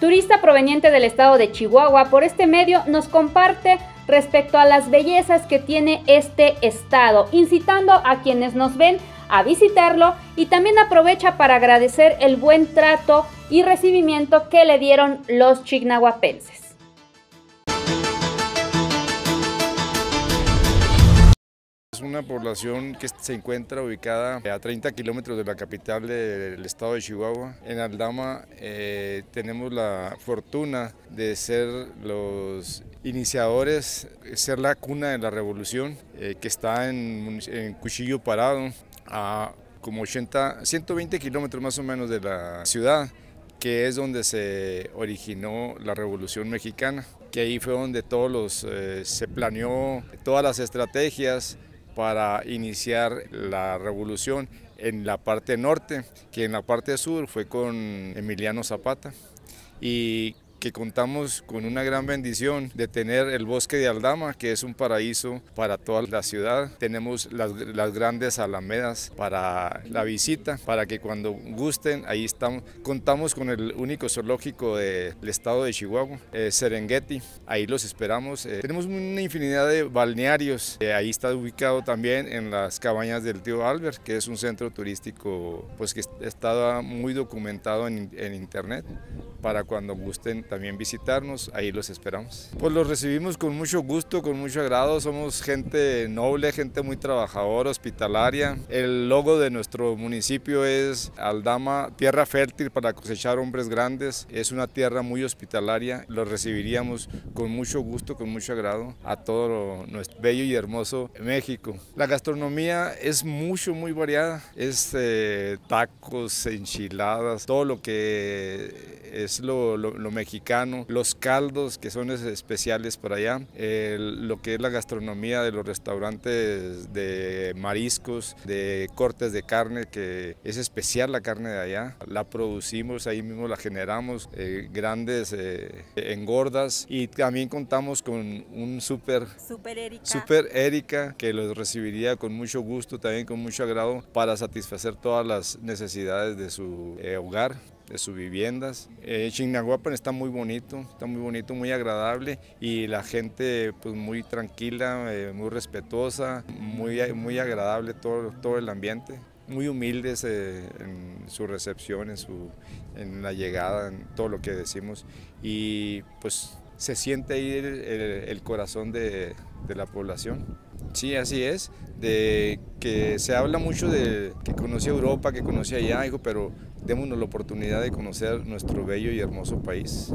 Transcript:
turista proveniente del estado de Chihuahua, por este medio nos comparte respecto a las bellezas que tiene este estado, incitando a quienes nos ven a visitarlo y también aprovecha para agradecer el buen trato y recibimiento que le dieron los chignahuapenses. una población que se encuentra ubicada a 30 kilómetros de la capital del estado de Chihuahua. En Aldama eh, tenemos la fortuna de ser los iniciadores, ser la cuna de la revolución eh, que está en, Cuchillo Parado, a como 80, 120 kilómetros más o menos de la ciudad que es donde se originó la Revolución Mexicana, que ahí fue donde todos los, eh, se planeó todas las estrategias para iniciar la revolución en la parte norte, que en la parte sur fue con Emiliano Zapata y que contamos con una gran bendición de tener el bosque de Aldama, que es un paraíso para toda la ciudad. Tenemos las, grandes alamedas para la visita, para que cuando gusten, ahí estamos. Contamos con el único zoológico del estado de Chihuahua, Serengeti, ahí los esperamos. Eh, tenemos una infinidad de balnearios, eh, ahí está ubicado también en las cabañas del tío Albert, que es un centro turístico pues que está muy documentado en, en internet, para cuando gusten también visitarnos, ahí los esperamos. Pues los recibimos con mucho gusto, con mucho agrado, somos gente noble, gente muy trabajadora, hospitalaria. El logo de nuestro municipio es Aldama, tierra fértil para cosechar hombres grandes, es una tierra muy hospitalaria, los recibiríamos con mucho gusto, con mucho agrado a todo nuestro bello y hermoso México. La gastronomía es mucho, muy variada, es eh, tacos, enchiladas, todo lo que es lo, lo, lo mexicano los caldos que son especiales para allá, lo que es la gastronomía de los restaurantes de mariscos, de cortes de carne, que es especial la carne de allá, la producimos, ahí mismo la generamos, eh, grandes eh, engordas y también contamos con un súper... Super Super Erika, que los recibiría con mucho gusto, también con mucho agrado, para satisfacer todas las necesidades de su eh, hogar de sus viviendas. Eh, Chignahuapan está muy bonito, está muy bonito, muy agradable y la gente pues muy tranquila, eh, muy respetuosa, muy, muy agradable todo, todo el ambiente. Muy humildes eh, en su recepción, en, su, en la llegada, en todo lo que decimos. Y pues se siente ahí el, corazón de, de, la población. Sí, así es, de que se habla mucho de que conoce Europa, que conoce allá, hijo, pero démonos la oportunidad de conocer nuestro bello y hermoso país.